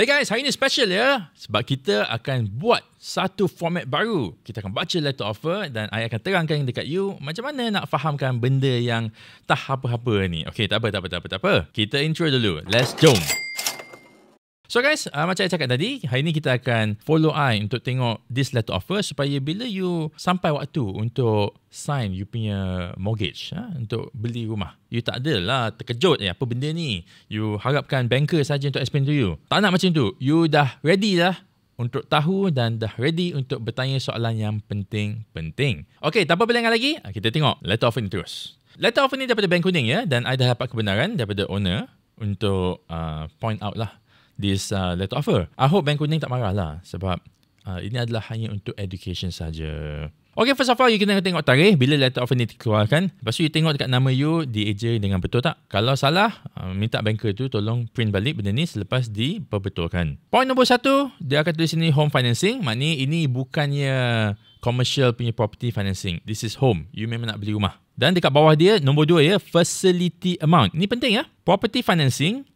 Hey guys, hari ini special ya sebab kita akan buat satu format baru. Kita akan baca letter offer dan I akan terangkan dekat you macam mana nak fahamkan benda yang tah apa-apa ni. Okay, tak apa, tak apa, tak apa, tak apa. Kita intro dulu. Let's jump. So guys, uh, macam saya cakap tadi, hari ni kita akan follow I untuk tengok this letter offer supaya bila you sampai waktu untuk sign you punya mortgage ha, untuk beli rumah. You tak adalah terkejut ya apa benda ni. You harapkan banker saja untuk explain to you. Tak nak macam tu. You dah ready lah untuk tahu dan dah ready untuk bertanya soalan yang penting-penting. Okay, tanpa berlengar lagi, uh, kita tengok letter offer ni terus. Letter offer ni daripada Bank Kuning ya dan I dah dapat kebenaran daripada owner untuk uh, point out lah this uh, letter offer. I hope Bank Kuning tak marah lah sebab uh, ini adalah hanya untuk education saja. Okay, first of all, you kena tengok tarikh bila letter offer ni dikeluarkan. Lepas tu, you tengok dekat nama you, di eja dengan betul tak? Kalau salah, uh, minta banker tu tolong print balik benda ni selepas diperbetulkan. Point no satu, dia akan tulis ni home financing. Maknanya ini bukannya commercial punya property financing. This is home. You memang nak beli rumah. Dan dekat bawah dia, nombor dua ya, facility amount. Ni penting ya. Property financing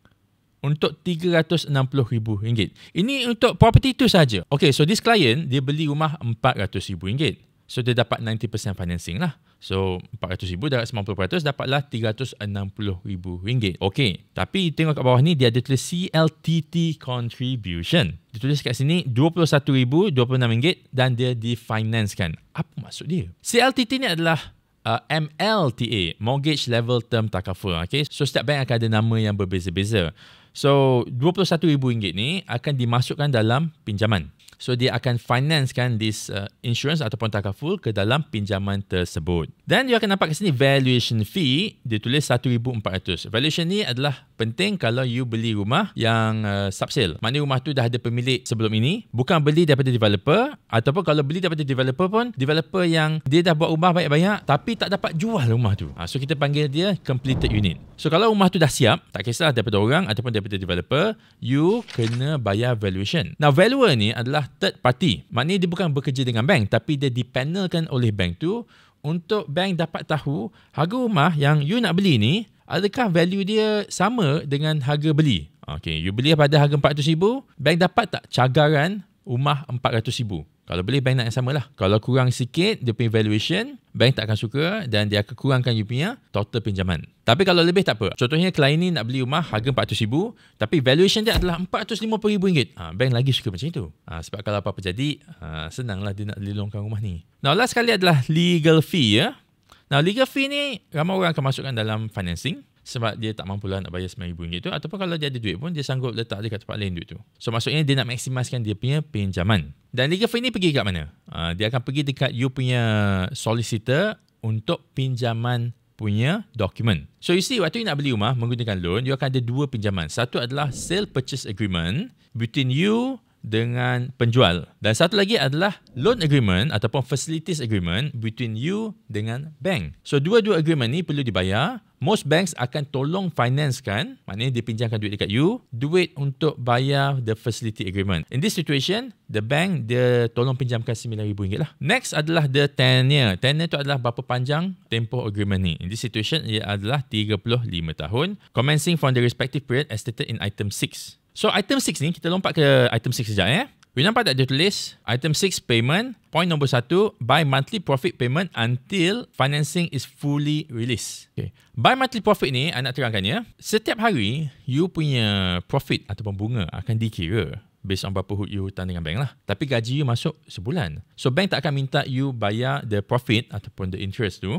untuk RM360,000. Ini untuk property itu saja. Okay, so this client, dia beli rumah RM400,000. So, dia dapat 90% financing lah. So, RM400,000 darat 90% dapatlah RM360,000. Okay, tapi tengok kat bawah ni, dia ada tulis CLTT contribution. Dia tulis kat sini RM21,026 dan dia difinancekan. Apa maksud dia? CLTT ni adalah Uh, MLTA, Mortgage Level Term Takaful. Okay? So, setiap bank akan ada nama yang berbeza-beza. So, RM21,000 ni akan dimasukkan dalam pinjaman. So dia akan finance kan this uh, insurance ataupun takaful ke dalam pinjaman tersebut. Dan you akan nampak kat sini valuation fee Dia tulis ditulis 1400. Valuation ni adalah penting kalau you beli rumah yang uh, sale. Maknanya rumah tu dah ada pemilik sebelum ini, bukan beli daripada developer ataupun kalau beli daripada developer pun developer yang dia dah buat rumah banyak-banyak tapi tak dapat jual rumah tu. Uh, so kita panggil dia completed unit. So kalau rumah tu dah siap, tak kisah daripada orang ataupun daripada developer, you kena bayar valuation. Now valuer ni adalah third party. Maknanya dia bukan bekerja dengan bank tapi dia dipanelkan oleh bank tu untuk bank dapat tahu harga rumah yang you nak beli ni adakah value dia sama dengan harga beli. Okay, you beli pada harga RM400,000, bank dapat tak cagaran rumah RM400,000? Kalau boleh bank nak yang samalah. Kalau kurang sikit dia punya valuation, bank tak akan suka dan dia akan kurangkan you punya total pinjaman. Tapi kalau lebih tak apa. Contohnya klien ni nak beli rumah harga RM400,000 tapi valuation dia adalah RM450,000. Ah ha, bank lagi suka macam itu. ha, sebab kalau apa-apa jadi, ha, senanglah dia nak lelongkan rumah ni. Now last sekali adalah legal fee ya. Now legal fee ni ramai orang akan masukkan dalam financing sebab dia tak mampu lah nak bayar RM9,000 tu ataupun kalau dia ada duit pun dia sanggup letak dekat tempat lain duit tu. So maksudnya dia nak maksimaskan dia punya pinjaman. Dan legal fee ni pergi dekat mana? Uh, dia akan pergi dekat you punya solicitor untuk pinjaman punya dokumen. So you see waktu you nak beli rumah menggunakan loan, you akan ada dua pinjaman. Satu adalah sale purchase agreement between you dengan penjual. Dan satu lagi adalah loan agreement ataupun facilities agreement between you dengan bank. So dua-dua agreement ni perlu dibayar. Most banks akan tolong finance kan, maknanya dipinjamkan duit dekat you, duit untuk bayar the facility agreement. In this situation, the bank dia tolong pinjamkan RM9,000 lah. Next adalah the tenure. Tenure tu adalah berapa panjang tempoh agreement ni. In this situation, ia adalah 35 tahun. Commencing from the respective period as stated in item 6. So item 6 ni kita lompat ke item 6 sekejap eh. We nampak tak dia tulis item 6 payment point number 1 buy monthly profit payment until financing is fully released. Okay. Buy monthly profit ni anak nak terangkan ya. Setiap hari you punya profit ataupun bunga akan dikira based on berapa hut you hutang dengan bank lah. Tapi gaji you masuk sebulan. So bank tak akan minta you bayar the profit ataupun the interest tu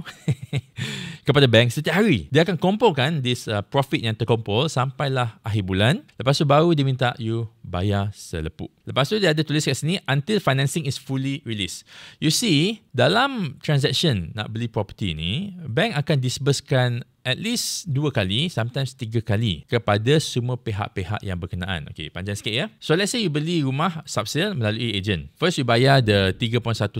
kepada bank setiap hari. Dia akan kumpulkan this uh, profit yang terkumpul sampailah akhir bulan. Lepas tu baru dia minta you bayar selepuh. Lepas tu dia ada tulis kat sini until financing is fully released. You see, dalam transaction nak beli property ni, bank akan disburskan at least dua kali, sometimes tiga kali kepada semua pihak-pihak yang berkenaan. Okay, panjang sikit ya. So, let's say you beli rumah subsale melalui agent. First, you bayar the 3.18%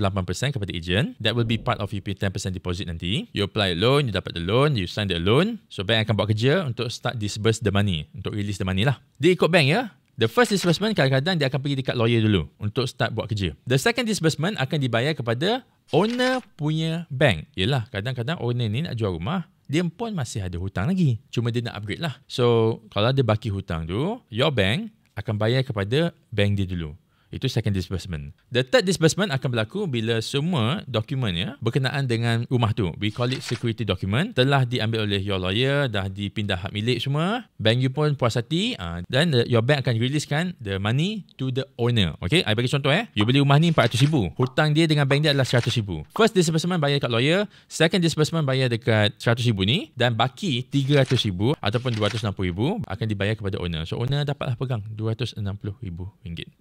kepada agent. That will be part of your 10% deposit nanti. You apply a loan, you dapat the loan, you sign the loan. So, bank akan buat kerja untuk start disburse the money, untuk release the money lah. Dia ikut bank ya. The first disbursement kadang-kadang dia akan pergi dekat lawyer dulu untuk start buat kerja. The second disbursement akan dibayar kepada owner punya bank. Yelah, kadang-kadang owner ni nak jual rumah, dia pun masih ada hutang lagi. Cuma dia nak upgrade lah. So, kalau dia baki hutang tu, your bank akan bayar kepada bank dia dulu. Itu second disbursement. The third disbursement akan berlaku bila semua dokumen ya berkenaan dengan rumah tu. We call it security document. Telah diambil oleh your lawyer, dah dipindah hak milik semua. Bank you pun puas hati. Uh, ah, then the, your bank akan releasekan the money to the owner. Okay, I bagi contoh eh. You beli rumah ni RM400,000. Hutang dia dengan bank dia adalah RM100,000. First disbursement bayar dekat lawyer. Second disbursement bayar dekat RM100,000 ni. Dan baki RM300,000 ataupun RM260,000 akan dibayar kepada owner. So owner dapatlah pegang RM260,000.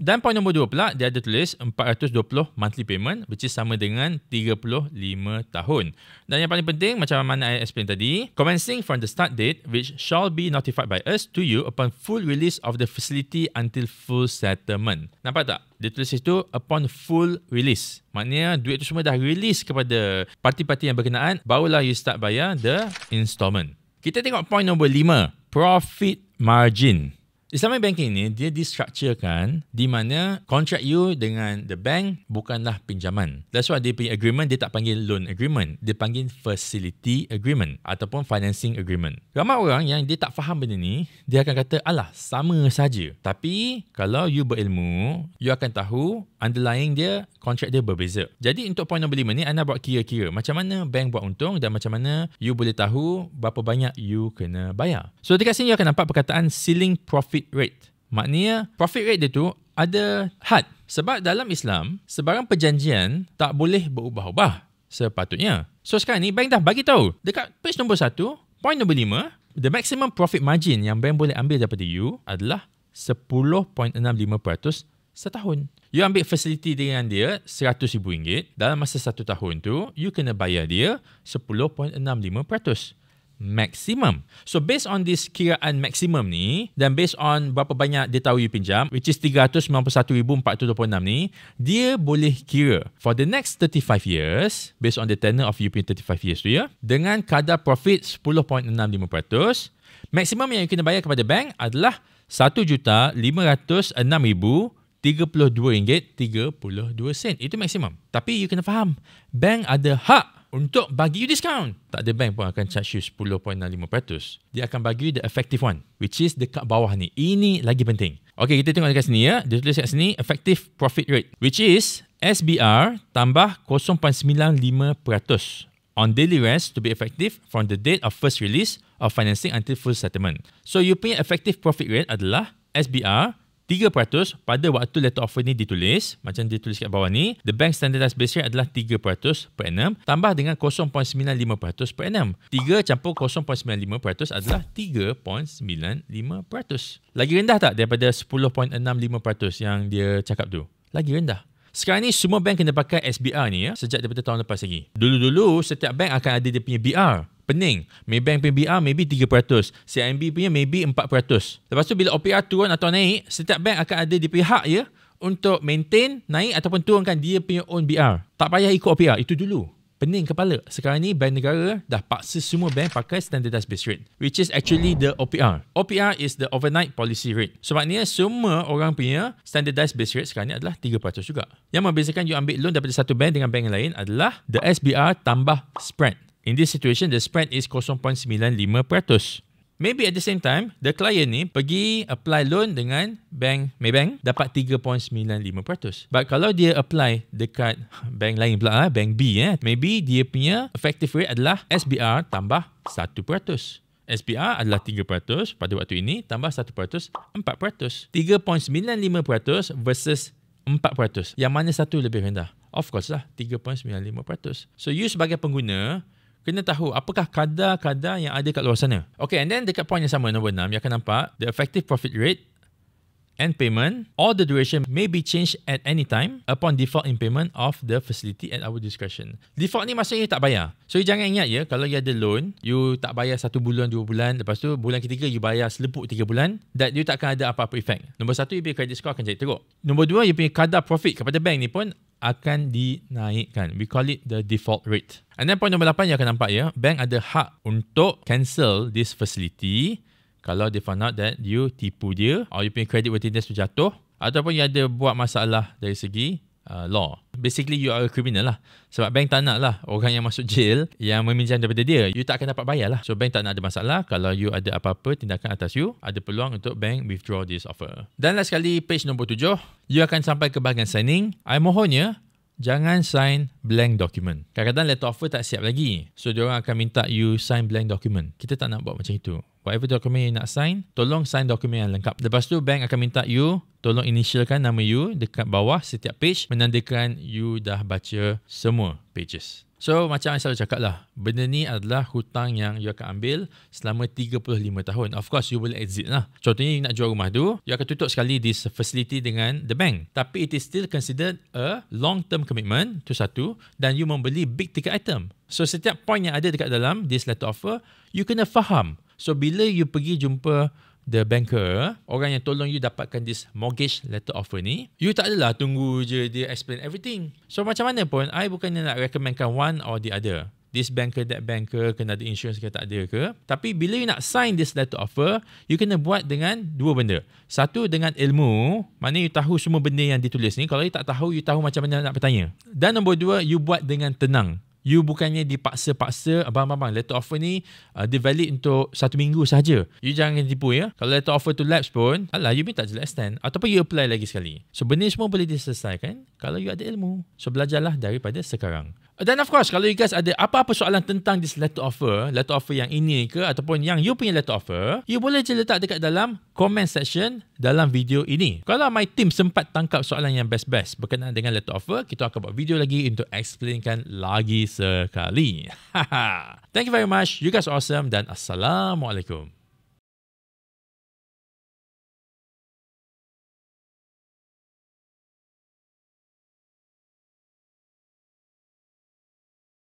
Dan point nombor dua 2022 pula dia ada tulis 420 monthly payment which is sama dengan 35 tahun. Dan yang paling penting macam mana I explain tadi, commencing from the start date which shall be notified by us to you upon full release of the facility until full settlement. Nampak tak? Dia tulis itu upon full release. Maknanya duit tu semua dah release kepada parti-parti yang berkenaan barulah you start bayar the installment. Kita tengok point nombor 5, profit margin. Islamic banking ni dia distructurekan di mana contract you dengan the bank bukanlah pinjaman. That's why dia punya agreement dia tak panggil loan agreement. Dia panggil facility agreement ataupun financing agreement. Ramai orang yang dia tak faham benda ni, dia akan kata, alah sama saja. Tapi kalau you berilmu, you akan tahu underlying dia kontrak dia berbeza. Jadi untuk point nombor 5 ni anda buat kira-kira macam mana bank buat untung dan macam mana you boleh tahu berapa banyak you kena bayar. So dekat sini you akan nampak perkataan ceiling profit rate. Maknanya profit rate dia tu ada had. Sebab dalam Islam, sebarang perjanjian tak boleh berubah-ubah sepatutnya. So sekarang ni bank dah bagi tahu dekat page nombor 1, point nombor 5, the maximum profit margin yang bank boleh ambil daripada you adalah 10.65% setahun. You ambil facility dengan dia RM100,000 dalam masa satu tahun tu, you kena bayar dia 10.65% maximum. So based on this kiraan maximum ni dan based on berapa banyak dia tahu you pinjam which is RM391,426 ni dia boleh kira for the next 35 years based on the tenor of you punya 35 years tu ya dengan kadar profit 10.65% maximum yang you kena bayar kepada bank adalah RM1,506,000 RM32.32. Itu maksimum. Tapi you kena faham, bank ada hak untuk bagi you discount. Tak ada bank pun akan charge you 10.65%. Dia akan bagi you the effective one, which is dekat bawah ni. Ini lagi penting. Okay, kita tengok dekat sini ya. Dia tulis dekat sini, effective profit rate, which is SBR tambah 0.95% on daily rest to be effective from the date of first release of financing until full settlement. So, you punya effective profit rate adalah SBR 3% pada waktu letter offer ni ditulis, macam ditulis kat bawah ni, the bank standardized base rate adalah 3% per annum tambah dengan 0.95% per annum. 3 campur 0.95% adalah 3.95%. Lagi rendah tak daripada 10.65% yang dia cakap tu? Lagi rendah. Sekarang ni semua bank kena pakai SBR ni ya sejak daripada tahun lepas lagi. Dulu-dulu setiap bank akan ada dia punya BR pening. Maybank PBR maybe 3%. CIMB punya maybe 4%. Lepas tu bila OPR turun atau naik, setiap bank akan ada di pihak ya untuk maintain, naik ataupun turunkan dia punya own BR. Tak payah ikut OPR. Itu dulu. Pening kepala. Sekarang ni bank negara dah paksa semua bank pakai standardized base rate. Which is actually the OPR. OPR is the overnight policy rate. So maknanya semua orang punya standardized base rate sekarang ni adalah 3% juga. Yang membezakan you ambil loan daripada satu bank dengan bank lain adalah the SBR tambah spread. In this situation, the spread is 0.95%. Maybe at the same time, the client ni pergi apply loan dengan bank Maybank dapat 3.95%. But kalau dia apply dekat bank lain pula, ah, bank B, eh, maybe dia punya effective rate adalah SBR tambah 1%. SPR adalah 3% pada waktu ini tambah 1% 4%. 3.95% versus 4%. Yang mana satu lebih rendah? Of course lah 3.95%. So you sebagai pengguna kena tahu apakah kadar-kadar yang ada kat luar sana. Okay, and then dekat point yang sama, nombor 6, you akan nampak the effective profit rate and payment or the duration may be changed at any time upon default in payment of the facility at our discretion. Default ni maksudnya you tak bayar. So you jangan ingat ya kalau you ada loan, you tak bayar satu bulan, dua bulan, lepas tu bulan ketiga you bayar selepuk tiga bulan, that you takkan ada apa-apa efek. Nombor satu, you punya credit score akan jadi teruk. Nombor dua, you punya kadar profit kepada bank ni pun akan dinaikkan. We call it the default rate. And then point nombor lapan yang akan nampak ya, bank ada hak untuk cancel this facility kalau they found out that you tipu dia or you punya creditworthiness terjatuh ataupun yang ada buat masalah dari segi uh, law. Basically, you are a criminal lah. Sebab bank tak nak lah orang yang masuk jail yang meminjam daripada dia. You tak akan dapat bayar lah. So, bank tak nak ada masalah. Kalau you ada apa-apa tindakan atas you, ada peluang untuk bank withdraw this offer. Dan last sekali, page nombor tujuh. You akan sampai ke bahagian signing. I mohonnya, jangan sign blank document. Kadang-kadang letter offer tak siap lagi. So, dia orang akan minta you sign blank document. Kita tak nak buat macam itu whatever dokumen you nak sign, tolong sign dokumen yang lengkap. Lepas tu, bank akan minta you tolong initialkan nama you dekat bawah setiap page menandakan you dah baca semua pages. So, macam saya selalu cakap lah, benda ni adalah hutang yang you akan ambil selama 35 tahun. Of course, you boleh exit lah. Contohnya, you nak jual rumah tu, you akan tutup sekali this facility dengan the bank. Tapi, it is still considered a long-term commitment, tu satu, dan you membeli big ticket item. So, setiap point yang ada dekat dalam this letter offer, you kena faham So bila you pergi jumpa the banker, orang yang tolong you dapatkan this mortgage letter offer ni, you tak adalah tunggu je dia explain everything. So macam mana pun, I bukannya nak recommendkan one or the other. This banker, that banker, kena ada insurance ke tak ada ke. Tapi bila you nak sign this letter offer, you kena buat dengan dua benda. Satu dengan ilmu, mana you tahu semua benda yang ditulis ni. Kalau you tak tahu, you tahu macam mana nak bertanya. Dan nombor dua, you buat dengan tenang you bukannya dipaksa-paksa abang-abang letter offer ni uh, dia valid untuk satu minggu saja. You jangan tipu ya. Kalau letter offer tu lapse pun, alah you minta je extend ataupun you apply lagi sekali. So benda semua boleh diselesaikan kalau you ada ilmu. So belajarlah daripada sekarang. Dan of course, kalau you guys ada apa-apa soalan tentang this letter offer, letter offer yang ini ke ataupun yang you punya letter offer, you boleh je letak dekat dalam comment section dalam video ini. Kalau my team sempat tangkap soalan yang best-best berkenaan dengan letter offer, kita akan buat video lagi untuk explainkan lagi sekali. Thank you very much. You guys awesome dan Assalamualaikum.